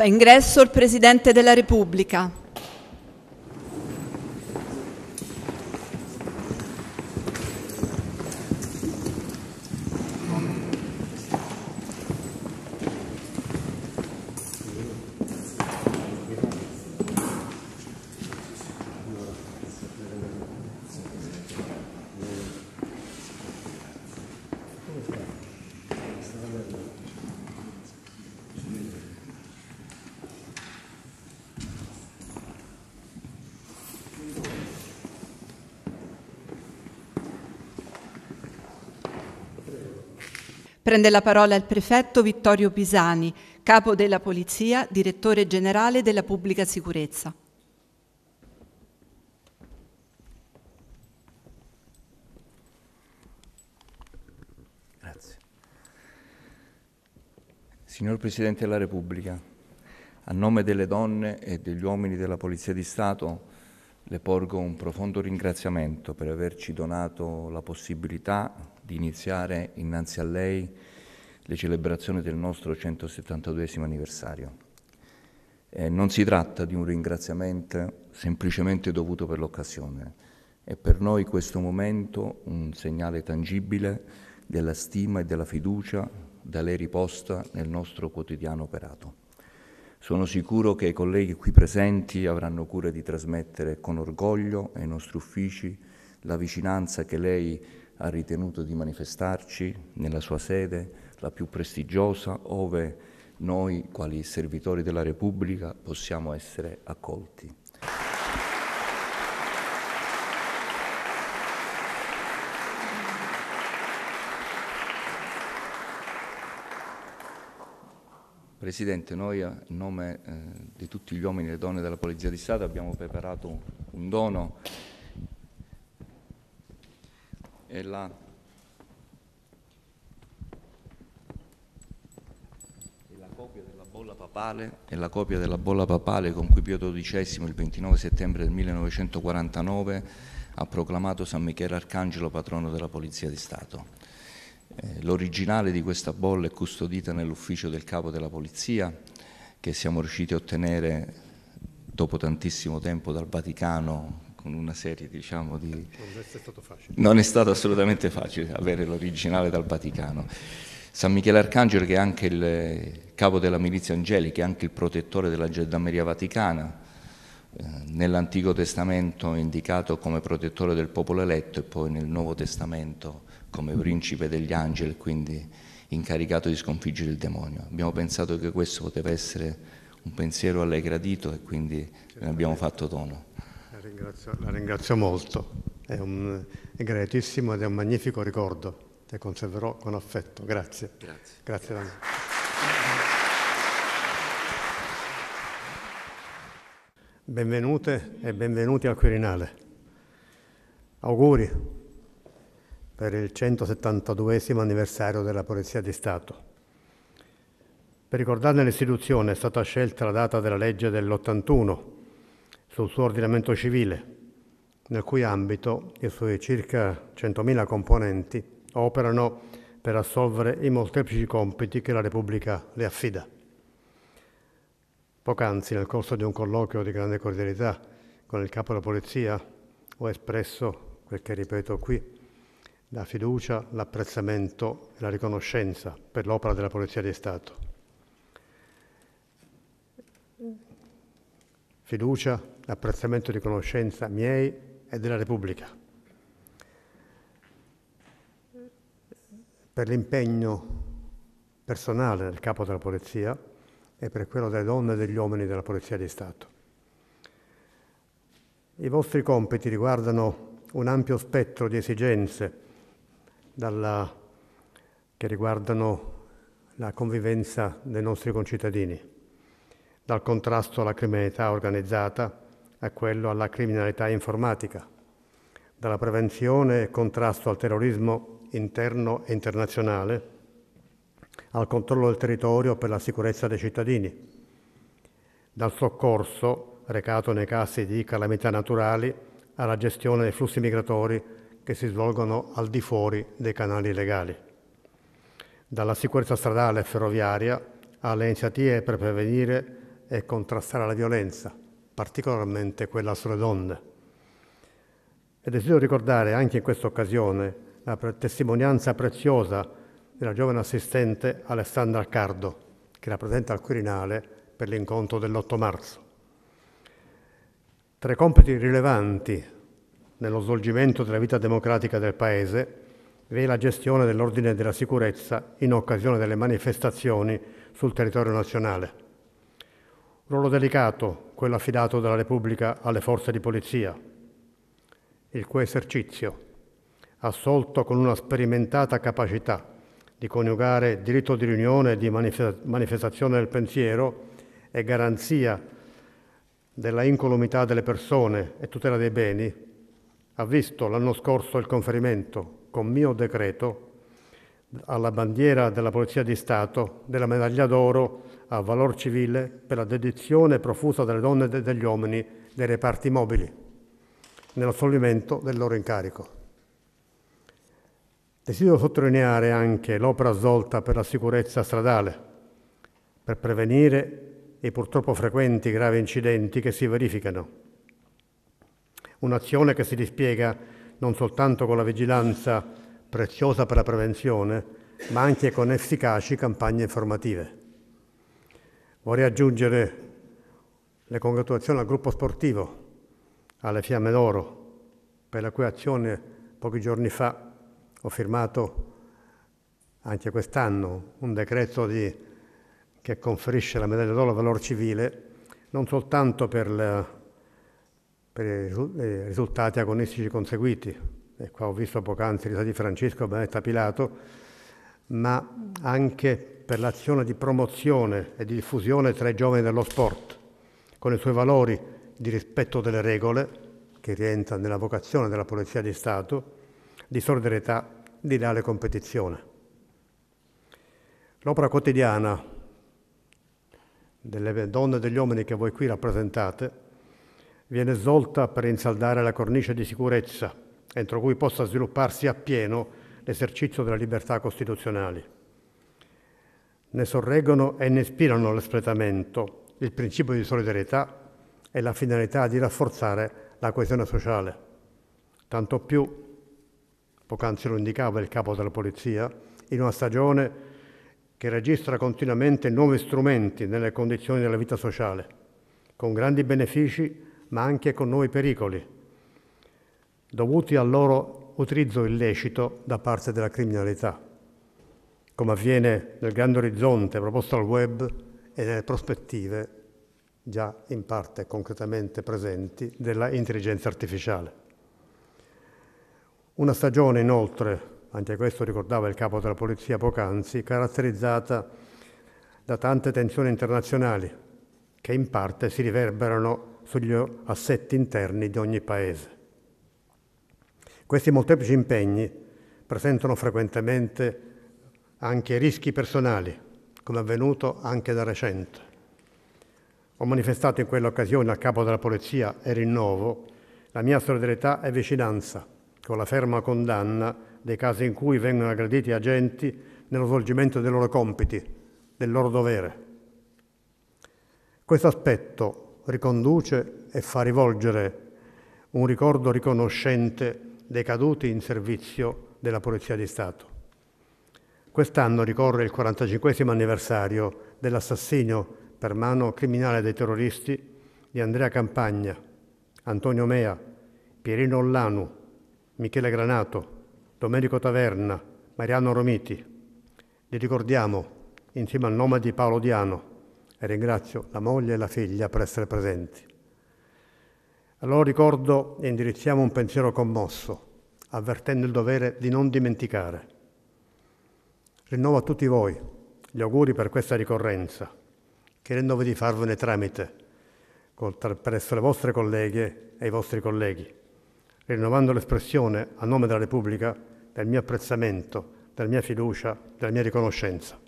Fa ingresso il Presidente della Repubblica. Prende la parola il prefetto Vittorio Pisani, capo della Polizia, direttore generale della Pubblica Sicurezza. Grazie. Signor Presidente della Repubblica, a nome delle donne e degli uomini della Polizia di Stato, le porgo un profondo ringraziamento per averci donato la possibilità di iniziare innanzi a lei le celebrazioni del nostro 172 anniversario. Eh, non si tratta di un ringraziamento semplicemente dovuto per l'occasione, è per noi questo momento un segnale tangibile della stima e della fiducia da lei riposta nel nostro quotidiano operato. Sono sicuro che i colleghi qui presenti avranno cura di trasmettere con orgoglio ai nostri uffici la vicinanza che lei ha ritenuto di manifestarci nella sua sede, la più prestigiosa, ove noi, quali servitori della Repubblica, possiamo essere accolti. Presidente, noi a nome eh, di tutti gli uomini e le donne della Polizia di Stato abbiamo preparato un dono è là. la copia della bolla papale è la copia della bolla papale con cui Pio XII il 29 settembre del 1949 ha proclamato San Michele Arcangelo patrono della Polizia di Stato. Eh, l'originale di questa bolla è custodita nell'ufficio del capo della Polizia che siamo riusciti a ottenere dopo tantissimo tempo dal Vaticano con una serie diciamo, di... Non è stato facile. Non è stato assolutamente facile avere l'originale dal Vaticano. San Michele Arcangelo che è anche il capo della milizia angelica, anche il protettore della Gendarmeria Vaticana, eh, nell'Antico Testamento indicato come protettore del popolo eletto e poi nel Nuovo Testamento come principe degli angeli, quindi incaricato di sconfiggere il demonio. Abbiamo pensato che questo poteva essere un pensiero a lei gradito e quindi ne abbiamo fatto dono ringrazio, la ringrazio molto, è, un, è gratissimo ed è un magnifico ricordo che conserverò con affetto. Grazie. Grazie. Grazie. Grazie. Benvenute e benvenuti al Quirinale. Auguri per il 172 anniversario della Polizia di Stato. Per ricordarne l'istituzione è stata scelta la data della legge dell'81 sul suo ordinamento civile, nel cui ambito i suoi circa 100.000 componenti operano per assolvere i molteplici compiti che la Repubblica le affida. Poc'anzi, nel corso di un colloquio di grande cordialità con il capo della Polizia, ho espresso quel che ripeto qui, la fiducia, l'apprezzamento e la riconoscenza per l'opera della Polizia di Stato fiducia, apprezzamento e riconoscenza miei e della Repubblica per l'impegno personale del capo della Polizia e per quello delle donne e degli uomini della Polizia di Stato. I vostri compiti riguardano un ampio spettro di esigenze dalla, che riguardano la convivenza dei nostri concittadini dal contrasto alla criminalità organizzata a quello alla criminalità informatica, dalla prevenzione e contrasto al terrorismo interno e internazionale, al controllo del territorio per la sicurezza dei cittadini, dal soccorso recato nei casi di calamità naturali alla gestione dei flussi migratori che si svolgono al di fuori dei canali legali, dalla sicurezza stradale e ferroviaria alle iniziative per prevenire è contrastare la violenza, particolarmente quella sulle donne. E desidero ricordare anche in questa occasione la testimonianza preziosa della giovane assistente Alessandra Cardo, che era presente al Quirinale per l'incontro dell'8 marzo. Tra i compiti rilevanti nello svolgimento della vita democratica del Paese vi è la gestione dell'ordine e della sicurezza in occasione delle manifestazioni sul territorio nazionale Ruolo delicato, quello affidato dalla Repubblica alle forze di polizia, il cui esercizio, assolto con una sperimentata capacità di coniugare diritto di riunione e di manifestazione del pensiero e garanzia della incolumità delle persone e tutela dei beni, ha visto l'anno scorso il conferimento, con mio decreto, alla bandiera della Polizia di Stato della medaglia d'oro a valor civile per la dedizione profusa dalle donne e degli uomini dei reparti mobili nell'assolvimento del loro incarico. Desidero sottolineare anche l'opera svolta per la sicurezza stradale, per prevenire i purtroppo frequenti gravi incidenti che si verificano. Un'azione che si dispiega non soltanto con la vigilanza preziosa per la prevenzione, ma anche con efficaci campagne informative. Vorrei aggiungere le congratulazioni al gruppo sportivo, alle Fiamme d'Oro, per la cui azione pochi giorni fa ho firmato anche quest'anno un decreto di, che conferisce la medaglia d'oro al valor civile non soltanto per, la, per i risultati agonistici conseguiti, e qua ho visto poc'anzi l'età di Francesco Benetta Pilato, ma anche per l'azione di promozione e di diffusione tra i giovani dello sport, con i suoi valori di rispetto delle regole, che rientra nella vocazione della Polizia di Stato, di solidarietà, di leale competizione. L'opera quotidiana delle donne e degli uomini che voi qui rappresentate viene svolta per insaldare la cornice di sicurezza entro cui possa svilupparsi appieno l'esercizio delle libertà costituzionali. Ne sorreggono e ne ispirano l'espletamento, il principio di solidarietà e la finalità di rafforzare la coesione sociale. Tanto più, poc'anzi lo indicava il capo della Polizia, in una stagione che registra continuamente nuovi strumenti nelle condizioni della vita sociale, con grandi benefici ma anche con nuovi pericoli dovuti al loro utilizzo illecito da parte della criminalità, come avviene nel grande orizzonte proposto al web e nelle prospettive già in parte concretamente presenti della intelligenza artificiale. Una stagione inoltre, anche questo ricordava il capo della polizia poc'anzi, caratterizzata da tante tensioni internazionali che in parte si riverberano sugli assetti interni di ogni paese. Questi molteplici impegni presentano frequentemente anche rischi personali, come avvenuto anche da recente. Ho manifestato in quell'occasione al capo della polizia e rinnovo la mia solidarietà e vicinanza con la ferma condanna dei casi in cui vengono aggrediti agenti nello svolgimento dei loro compiti, del loro dovere. Questo aspetto riconduce e fa rivolgere un ricordo riconoscente dei caduti in servizio della Polizia di Stato. Quest'anno ricorre il 45 anniversario dell'assassinio per mano criminale dei terroristi di Andrea Campagna, Antonio Mea, Pierino Ollanu, Michele Granato, Domenico Taverna, Mariano Romiti. Li ricordiamo insieme al nome di Paolo Diano e ringrazio la moglie e la figlia per essere presenti. Allora ricordo e indirizziamo un pensiero commosso, avvertendo il dovere di non dimenticare. Rinnovo a tutti voi gli auguri per questa ricorrenza, chiedendovi di farvene tramite presso le vostre colleghe e i vostri colleghi, rinnovando l'espressione a nome della Repubblica del mio apprezzamento, della mia fiducia, della mia riconoscenza.